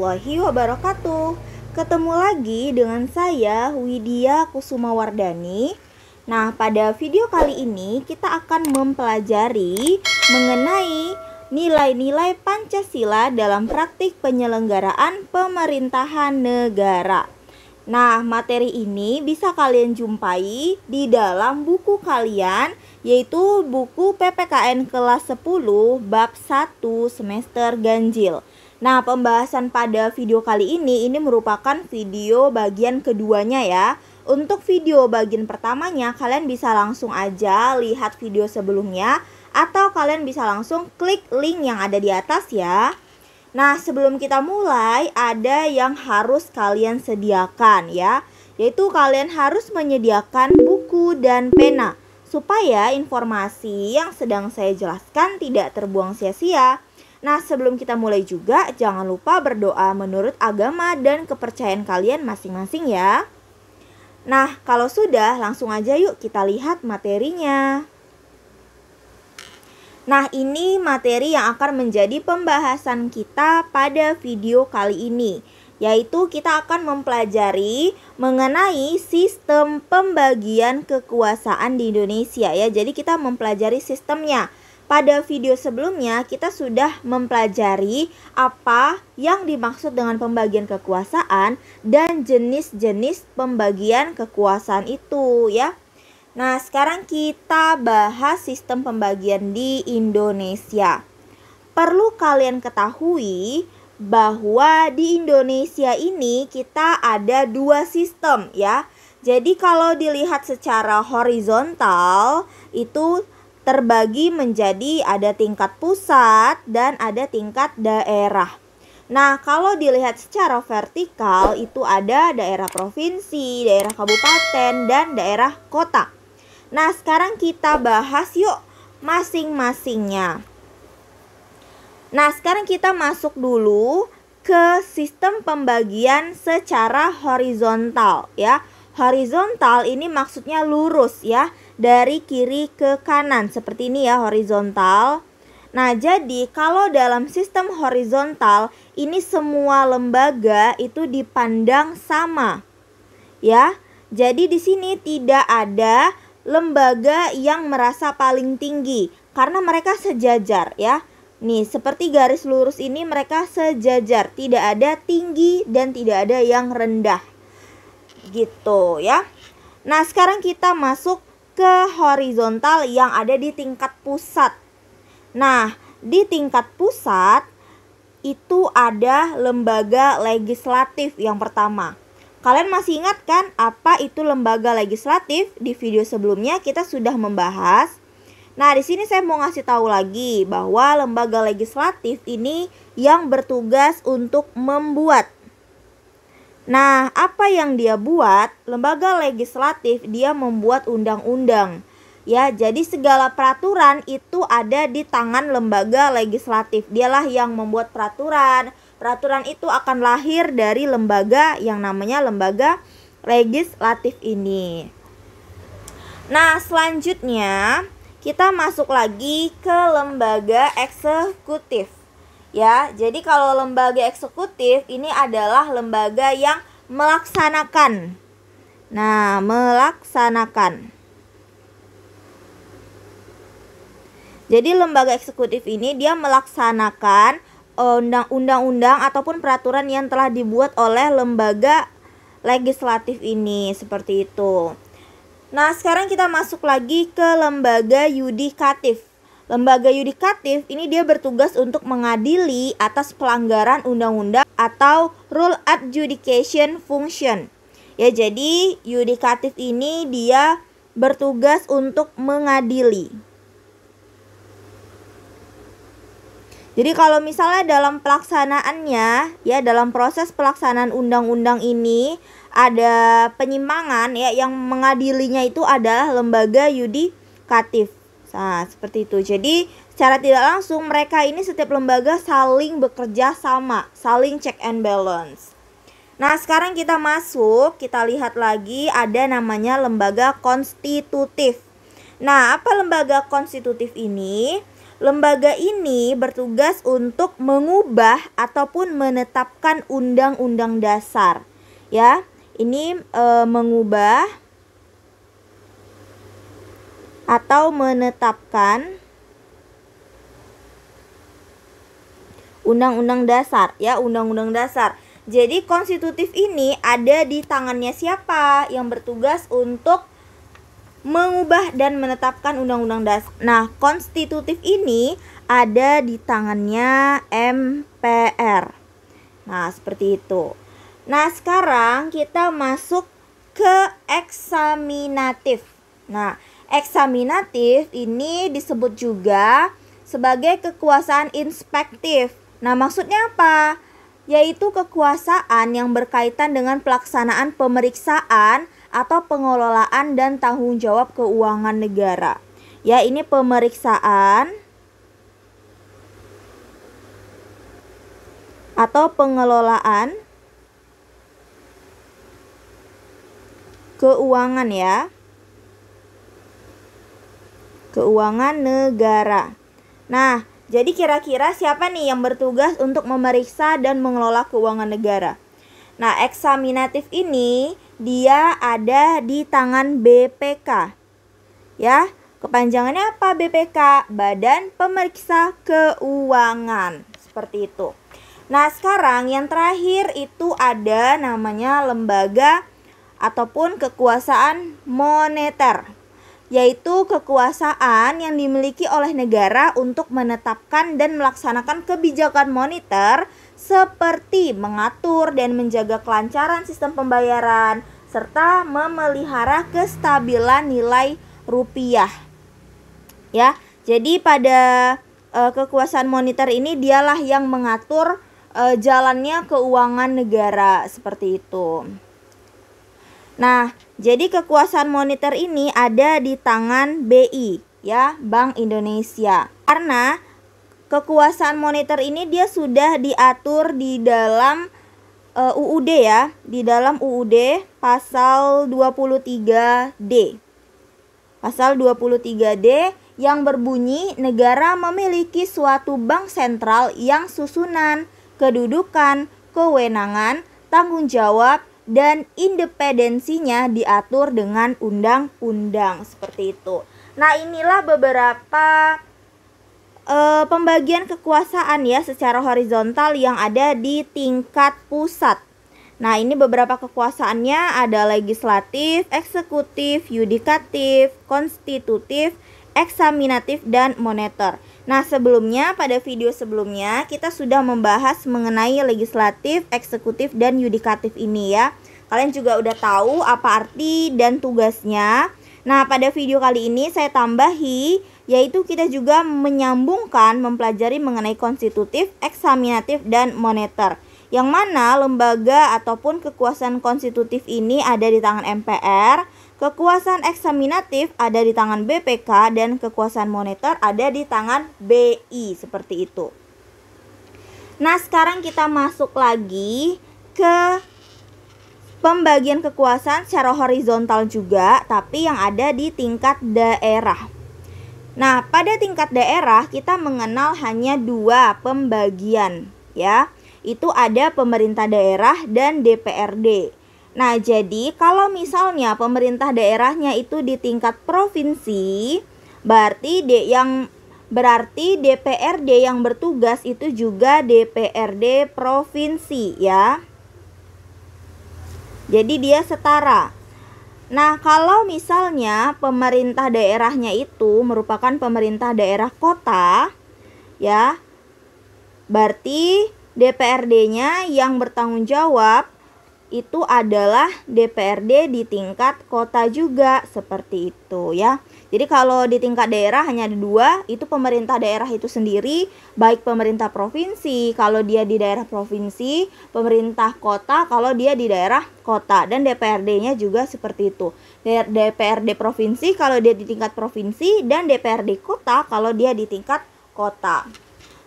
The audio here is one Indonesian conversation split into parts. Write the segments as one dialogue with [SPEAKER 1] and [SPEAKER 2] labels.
[SPEAKER 1] warahmatullahi wabarakatuh. Ketemu lagi dengan saya Widya Kusumawardani. Nah, pada video kali ini kita akan mempelajari mengenai nilai-nilai Pancasila dalam praktik penyelenggaraan pemerintahan negara. Nah, materi ini bisa kalian jumpai di dalam buku kalian yaitu buku PPKN kelas 10 bab 1 semester ganjil. Nah, pembahasan pada video kali ini ini merupakan video bagian keduanya ya. Untuk video bagian pertamanya kalian bisa langsung aja lihat video sebelumnya atau kalian bisa langsung klik link yang ada di atas ya. Nah, sebelum kita mulai ada yang harus kalian sediakan ya, yaitu kalian harus menyediakan buku dan pena supaya informasi yang sedang saya jelaskan tidak terbuang sia-sia. Nah, sebelum kita mulai juga, jangan lupa berdoa menurut agama dan kepercayaan kalian masing-masing ya. Nah, kalau sudah, langsung aja yuk kita lihat materinya. Nah, ini materi yang akan menjadi pembahasan kita pada video kali ini, yaitu kita akan mempelajari mengenai sistem pembagian kekuasaan di Indonesia ya. Jadi kita mempelajari sistemnya pada video sebelumnya kita sudah mempelajari apa yang dimaksud dengan pembagian kekuasaan dan jenis-jenis pembagian kekuasaan itu ya. Nah, sekarang kita bahas sistem pembagian di Indonesia. Perlu kalian ketahui bahwa di Indonesia ini kita ada dua sistem ya. Jadi kalau dilihat secara horizontal itu terbagi menjadi ada tingkat pusat dan ada tingkat daerah. Nah, kalau dilihat secara vertikal itu ada daerah provinsi, daerah kabupaten, dan daerah kota. Nah, sekarang kita bahas yuk masing-masingnya. Nah, sekarang kita masuk dulu ke sistem pembagian secara horizontal ya. Horizontal ini maksudnya lurus ya dari kiri ke kanan seperti ini ya horizontal. Nah, jadi kalau dalam sistem horizontal ini semua lembaga itu dipandang sama. Ya. Jadi di sini tidak ada lembaga yang merasa paling tinggi karena mereka sejajar ya. Nih, seperti garis lurus ini mereka sejajar, tidak ada tinggi dan tidak ada yang rendah. Gitu ya. Nah, sekarang kita masuk ke horizontal yang ada di tingkat pusat. Nah, di tingkat pusat itu ada lembaga legislatif yang pertama. Kalian masih ingat kan apa itu lembaga legislatif? Di video sebelumnya kita sudah membahas. Nah, di sini saya mau ngasih tahu lagi bahwa lembaga legislatif ini yang bertugas untuk membuat Nah, apa yang dia buat? Lembaga legislatif dia membuat undang-undang. Ya, jadi segala peraturan itu ada di tangan lembaga legislatif. Dialah yang membuat peraturan. Peraturan itu akan lahir dari lembaga yang namanya lembaga legislatif ini. Nah, selanjutnya kita masuk lagi ke lembaga eksekutif ya. Jadi kalau lembaga eksekutif ini adalah lembaga yang melaksanakan. Nah, melaksanakan. Jadi lembaga eksekutif ini dia melaksanakan undang-undang ataupun peraturan yang telah dibuat oleh lembaga legislatif ini seperti itu. Nah, sekarang kita masuk lagi ke lembaga yudikatif. Lembaga yudikatif ini dia bertugas untuk mengadili atas pelanggaran undang-undang atau rule adjudication function. Ya, jadi yudikatif ini dia bertugas untuk mengadili. Jadi kalau misalnya dalam pelaksanaannya ya dalam proses pelaksanaan undang-undang ini ada penyimpangan ya yang mengadilinya itu adalah lembaga yudikatif. Nah, seperti itu. Jadi, secara tidak langsung mereka ini setiap lembaga saling bekerja sama, saling check and balance. Nah, sekarang kita masuk, kita lihat lagi ada namanya lembaga konstitutif. Nah, apa lembaga konstitutif ini? Lembaga ini bertugas untuk mengubah ataupun menetapkan undang-undang dasar. Ya, ini e, mengubah atau menetapkan undang-undang dasar ya undang-undang dasar jadi konstitutif ini ada di tangannya siapa yang bertugas untuk mengubah dan menetapkan undang-undang dasar. Nah, konstitutif ini ada di tangannya MPR. Nah, seperti itu. Nah, sekarang kita masuk ke eksaminatif. Nah, Eksaminatif ini disebut juga sebagai kekuasaan inspektif. Nah, maksudnya apa? Yaitu kekuasaan yang berkaitan dengan pelaksanaan pemeriksaan atau pengelolaan dan tanggung jawab keuangan negara. Ya, ini pemeriksaan atau pengelolaan keuangan ya keuangan negara. Nah, jadi kira-kira siapa nih yang bertugas untuk memeriksa dan mengelola keuangan negara? Nah, eksaminatif ini dia ada di tangan BPK. Ya, kepanjangannya apa BPK? Badan Pemeriksa Keuangan. Seperti itu. Nah, sekarang yang terakhir itu ada namanya lembaga ataupun kekuasaan moneter yaitu kekuasaan yang dimiliki oleh negara untuk menetapkan dan melaksanakan kebijakan moneter seperti mengatur dan menjaga kelancaran sistem pembayaran serta memelihara kestabilan nilai rupiah. Ya, jadi pada e, kekuasaan moneter ini dialah yang mengatur e, jalannya keuangan negara seperti itu. Nah, jadi kekuasaan moneter ini ada di tangan BI ya, Bank Indonesia. Karena kekuasaan moneter ini dia sudah diatur di dalam uh, eh, UUD ya, di dalam UUD pasal 23D. Pasal 23D yang berbunyi negara memiliki suatu bank sentral yang susunan, kedudukan, kewenangan, tanggung jawab, dan independensinya diatur dengan undang-undang seperti itu. Nah, inilah beberapa e, pembagian kekuasaan ya secara horizontal yang ada di tingkat pusat. Nah, ini beberapa kekuasaannya ada legislatif, eksekutif, yudikatif, konstitutif, eksaminatif dan moneter. Nah, sebelumnya pada video sebelumnya kita sudah membahas mengenai legislatif, eksekutif dan yudikatif ini ya. Kalian juga udah tahu apa arti dan tugasnya. Nah, pada video kali ini saya tambahi yaitu kita juga menyambungkan mempelajari mengenai konstitutif, eksaminatif dan moneter. Yang mana lembaga ataupun kekuasaan konstitutif ini ada di tangan MPR Kekuasaan eksaminatif ada di tangan BPK dan kekuasaan moneter ada di tangan BI seperti itu. Nah, sekarang kita masuk lagi ke pembagian kekuasaan secara horizontal juga, tapi yang ada di tingkat daerah. Nah, pada tingkat daerah kita mengenal hanya dua pembagian, ya. Itu ada pemerintah daerah dan DPRD. Nah, jadi kalau misalnya pemerintah daerahnya itu di tingkat provinsi, berarti D yang berarti DPRD yang bertugas itu juga DPRD provinsi ya. Jadi dia setara. Nah, kalau misalnya pemerintah daerahnya itu merupakan pemerintah daerah kota ya, berarti DPRD-nya yang bertanggung jawab itu adalah DPRD di tingkat kota juga seperti itu ya. Jadi kalau di tingkat daerah hanya ada dua, itu pemerintah daerah itu sendiri, baik pemerintah provinsi kalau dia di daerah provinsi, pemerintah kota kalau dia di daerah kota dan DPRD-nya juga seperti itu. DPRD provinsi kalau dia di tingkat provinsi dan DPRD kota kalau dia di tingkat kota.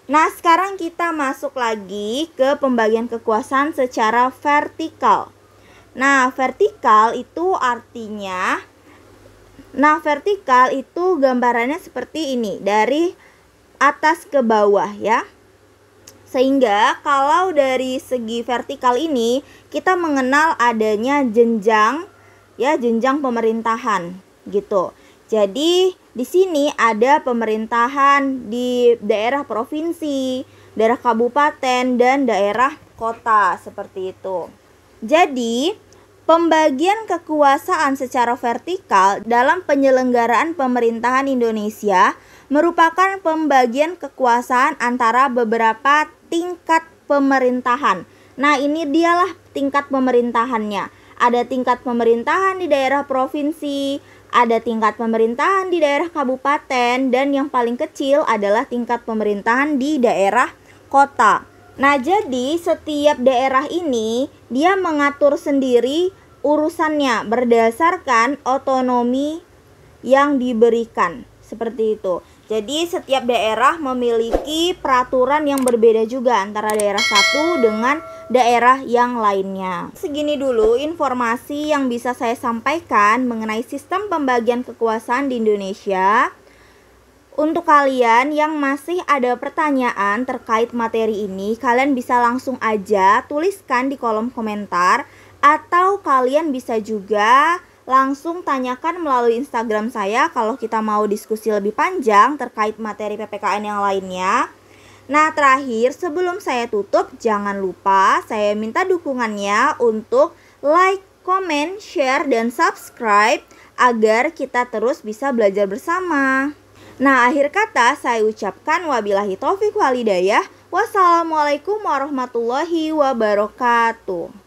[SPEAKER 1] Nah, sekarang kita masuk lagi ke pembagian kekuasaan secara vertikal. Nah, vertikal itu artinya Nah, vertikal itu gambarannya seperti ini, dari atas ke bawah ya. Sehingga kalau dari segi vertikal ini kita mengenal adanya jenjang ya, jenjang pemerintahan gitu. Jadi di sini ada pemerintahan di daerah provinsi, daerah kabupaten, dan daerah kota seperti itu. Jadi, pembagian kekuasaan secara vertikal dalam penyelenggaraan pemerintahan Indonesia merupakan pembagian kekuasaan antara beberapa tingkat pemerintahan. Nah, ini dialah tingkat pemerintahannya. Ada tingkat pemerintahan di daerah provinsi, ada tingkat pemerintahan di daerah kabupaten dan yang paling kecil adalah tingkat pemerintahan di daerah kota. Nah, jadi setiap daerah ini dia mengatur sendiri urusannya berdasarkan otonomi yang diberikan. Seperti itu. Jadi setiap daerah memiliki peraturan yang berbeda juga antara daerah satu dengan daerah yang lainnya. Segini dulu informasi yang bisa saya sampaikan mengenai sistem pembagian kekuasaan di Indonesia. Untuk kalian yang masih ada pertanyaan terkait materi ini, kalian bisa langsung aja tuliskan di kolom komentar atau kalian bisa juga langsung tanyakan melalui Instagram saya kalau kita mau diskusi lebih panjang terkait materi PPKN yang lainnya. Nah, terakhir sebelum saya tutup, jangan lupa saya minta dukungannya untuk like, comment, share, dan subscribe agar kita terus bisa belajar bersama. Nah, akhir kata saya ucapkan wabilahi taufiq walidayah. Wassalamualaikum warahmatullahi wabarakatuh.